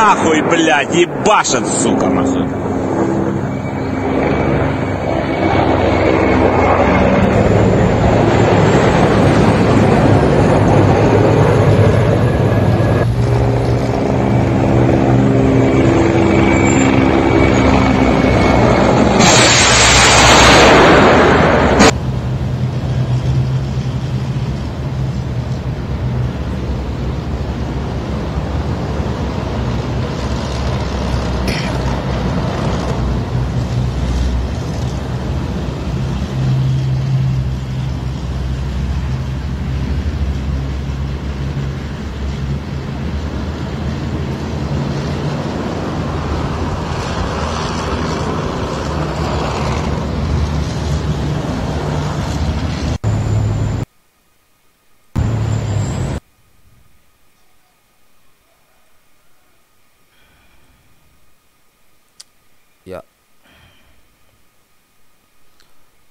нахуй, блядь, ебашит, сука, нахуй.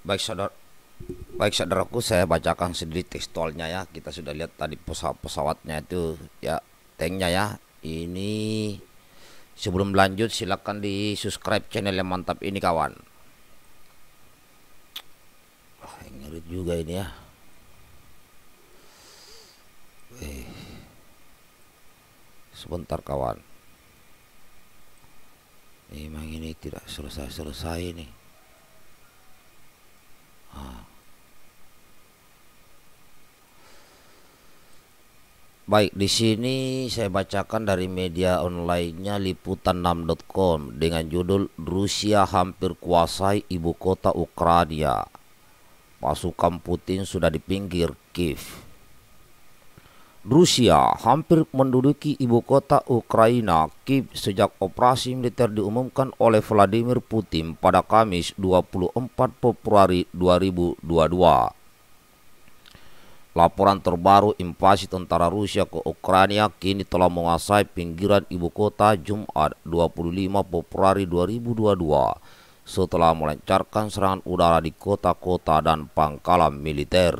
Baik saudara, baik saudaraku saya bacakan sedikit tekstualnya ya. Kita sudah lihat tadi pesawat pesawatnya itu ya tanknya ya. Ini sebelum lanjut silahkan di subscribe channel yang mantap ini kawan. Wah, juga ini ya. Eh, sebentar kawan. Emang ini tidak selesai-selesai nih. Baik, di sini saya bacakan dari media online-nya liputan6.com dengan judul Rusia hampir kuasai ibu kota Ukraina. Pasukan Putin sudah di pinggir Kiev. Rusia hampir menduduki ibu kota Ukraina, Kiev, sejak operasi militer diumumkan oleh Vladimir Putin pada Kamis 24 Februari 2022. Laporan terbaru invasi tentara Rusia ke Ukraina kini telah menguasai pinggiran ibu kota Jumat 25 Februari 2022 setelah melancarkan serangan udara di kota-kota dan pangkalan militer.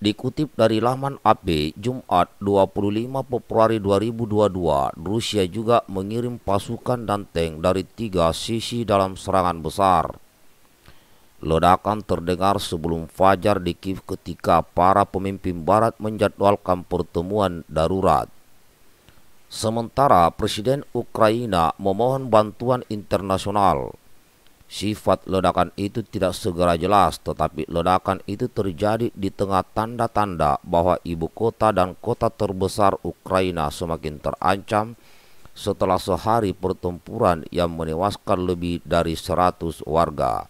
Dikutip dari laman AP, Jumat 25 Februari 2022, Rusia juga mengirim pasukan dan tank dari tiga sisi dalam serangan besar. Ledakan terdengar sebelum fajar di Kiev ketika para pemimpin barat menjadwalkan pertemuan darurat. Sementara Presiden Ukraina memohon bantuan internasional. Sifat ledakan itu tidak segera jelas tetapi ledakan itu terjadi di tengah tanda-tanda bahwa ibu kota dan kota terbesar Ukraina semakin terancam setelah sehari pertempuran yang menewaskan lebih dari 100 warga.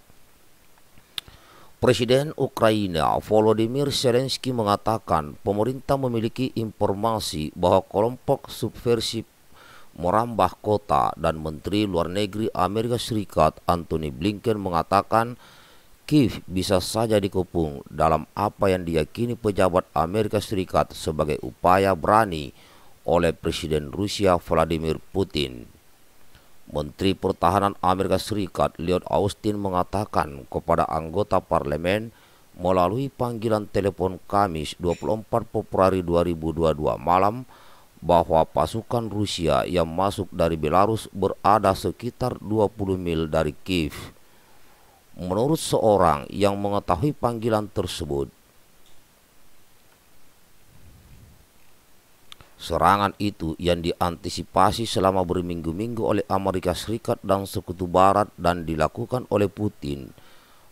Presiden Ukraina Volodymyr Zelensky mengatakan pemerintah memiliki informasi bahwa kelompok subversif merambah kota dan Menteri Luar Negeri Amerika Serikat Antony Blinken mengatakan Kiev bisa saja dikepung dalam apa yang diyakini pejabat Amerika Serikat sebagai upaya berani oleh Presiden Rusia Vladimir Putin. Menteri Pertahanan Amerika Serikat Lloyd Austin mengatakan kepada anggota parlemen melalui panggilan telepon Kamis 24 Februari 2022 malam bahwa pasukan Rusia yang masuk dari Belarus berada sekitar 20 mil dari Kiev. Menurut seorang yang mengetahui panggilan tersebut, Serangan itu yang diantisipasi selama berminggu-minggu oleh Amerika Serikat dan sekutu barat dan dilakukan oleh Putin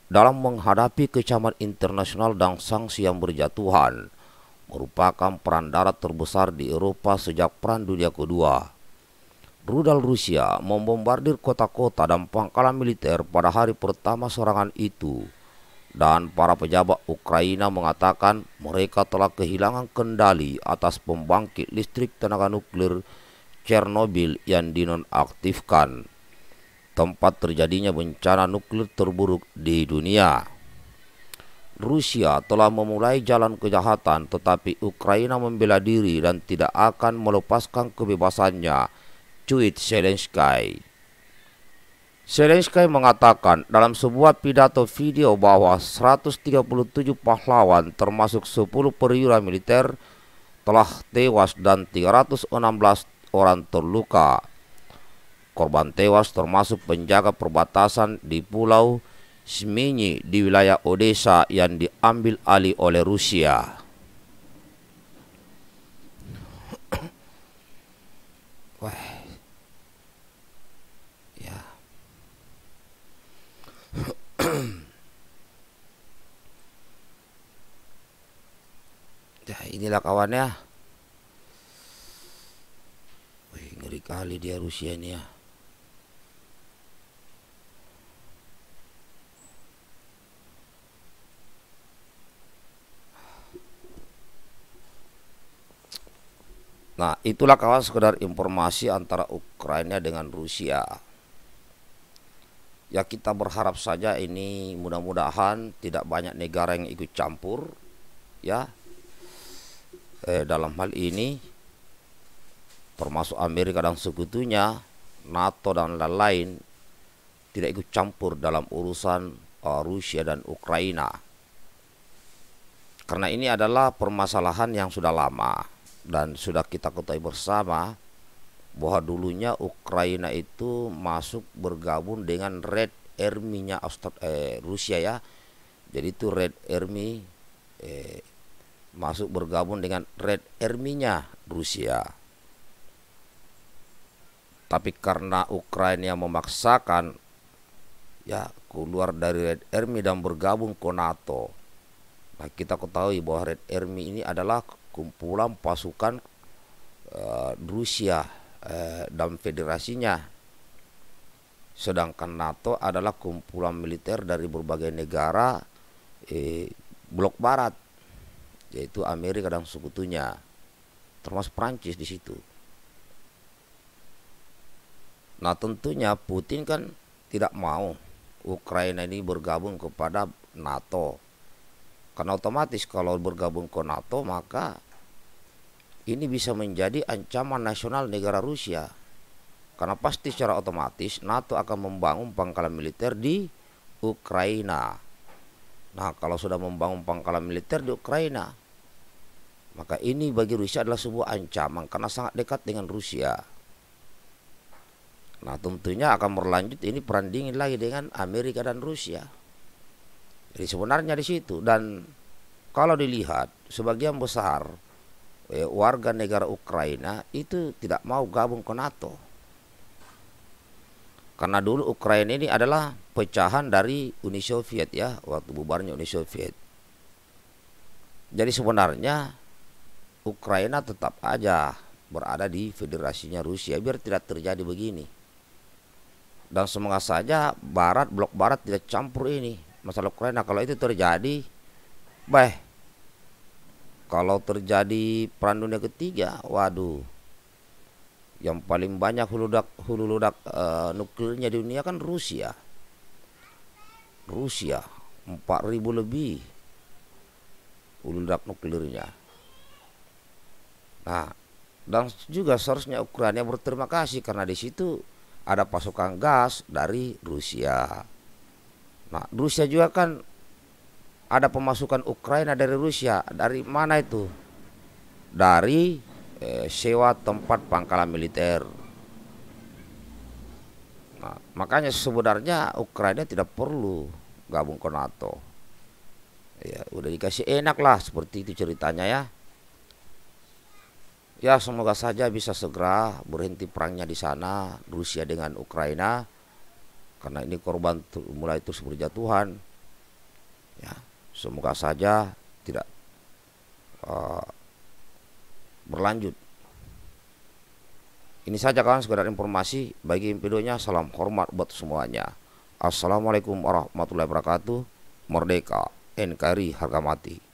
dalam menghadapi kecaman internasional dan sanksi yang berjatuhan merupakan peran darat terbesar di Eropa sejak Perang Dunia Kedua. Rudal Rusia membombardir kota-kota dan pangkalan militer pada hari pertama serangan itu dan para pejabat Ukraina mengatakan mereka telah kehilangan kendali atas pembangkit listrik tenaga nuklir Chernobyl yang dinonaktifkan. Tempat terjadinya bencana nuklir terburuk di dunia. Rusia telah memulai jalan kejahatan tetapi Ukraina membela diri dan tidak akan melepaskan kebebasannya, cuit Zelensky. Zelensky mengatakan dalam sebuah pidato video bahwa 137 pahlawan termasuk 10 perwira militer telah tewas dan 316 orang terluka. Korban tewas termasuk penjaga perbatasan di pulau Sminyi di wilayah Odessa yang diambil alih oleh Rusia. inilah kawannya Wih, ngeri kali dia Rusia ini ya Nah, itulah kawan sekedar informasi antara Ukraina dengan Rusia. Ya kita berharap saja ini mudah-mudahan tidak banyak negara yang ikut campur ya eh, dalam hal ini termasuk Amerika dan sekutunya NATO dan lain-lain tidak ikut campur dalam urusan uh, Rusia dan Ukraina karena ini adalah permasalahan yang sudah lama dan sudah kita ketahui bersama bahwa dulunya Ukraina itu masuk bergabung dengan Red Army-nya eh, Rusia ya. Jadi itu Red Army eh, masuk bergabung dengan Red Army-nya Rusia. Tapi karena Ukraina memaksakan ya keluar dari Red Army dan bergabung ke NATO. Nah, kita ketahui bahwa Red Army ini adalah kumpulan pasukan uh, Rusia uh, dan federasinya sedangkan NATO adalah kumpulan militer dari berbagai negara eh, blok barat yaitu Amerika dan sekutunya termasuk Prancis di situ. Nah tentunya Putin kan tidak mau Ukraina ini bergabung kepada NATO karena otomatis kalau bergabung ke NATO maka ini bisa menjadi ancaman nasional negara Rusia karena pasti secara otomatis NATO akan membangun pangkalan militer di Ukraina. Nah, kalau sudah membangun pangkalan militer di Ukraina, maka ini bagi Rusia adalah sebuah ancaman karena sangat dekat dengan Rusia. Nah tentunya akan berlanjut ini perang dingin lagi dengan Amerika dan Rusia. Jadi sebenarnya di situ dan kalau dilihat sebagian besar eh, warga negara Ukraina itu tidak mau gabung ke NATO. Karena dulu Ukraina ini adalah pecahan dari Uni Soviet ya waktu bubarnya Uni Soviet. Jadi sebenarnya Ukraina tetap aja berada di federasinya Rusia biar tidak terjadi begini. Dan semoga saja Barat, blok Barat tidak campur ini masalah Ukraina. Kalau itu terjadi, baik. Kalau terjadi perang dunia ketiga, waduh. Yang paling banyak hulu ledak, e, eh, nuklirnya di dunia kan Rusia. Rusia 4000 lebih hulu nuklirnya. Nah, dan juga seharusnya Ukraina berterima kasih karena di situ ada pasokan gas dari Rusia. Nah, Rusia juga kan ada pemasukan Ukraina dari Rusia. Dari mana itu? Dari eh, sewa tempat pangkalan militer. Nah, makanya sebenarnya Ukraina tidak perlu gabung ke NATO. Ya, udah dikasih enak lah seperti itu ceritanya ya. Ya semoga saja bisa segera berhenti perangnya di sana Rusia dengan Ukraina karena ini korban mulai terus berjatuhan. Ya semoga saja tidak uh, berlanjut. Ini saja kawan sekedar informasi bagi videonya salam hormat buat semuanya. Assalamualaikum warahmatullahi wabarakatuh. Merdeka, NKRI harga mati.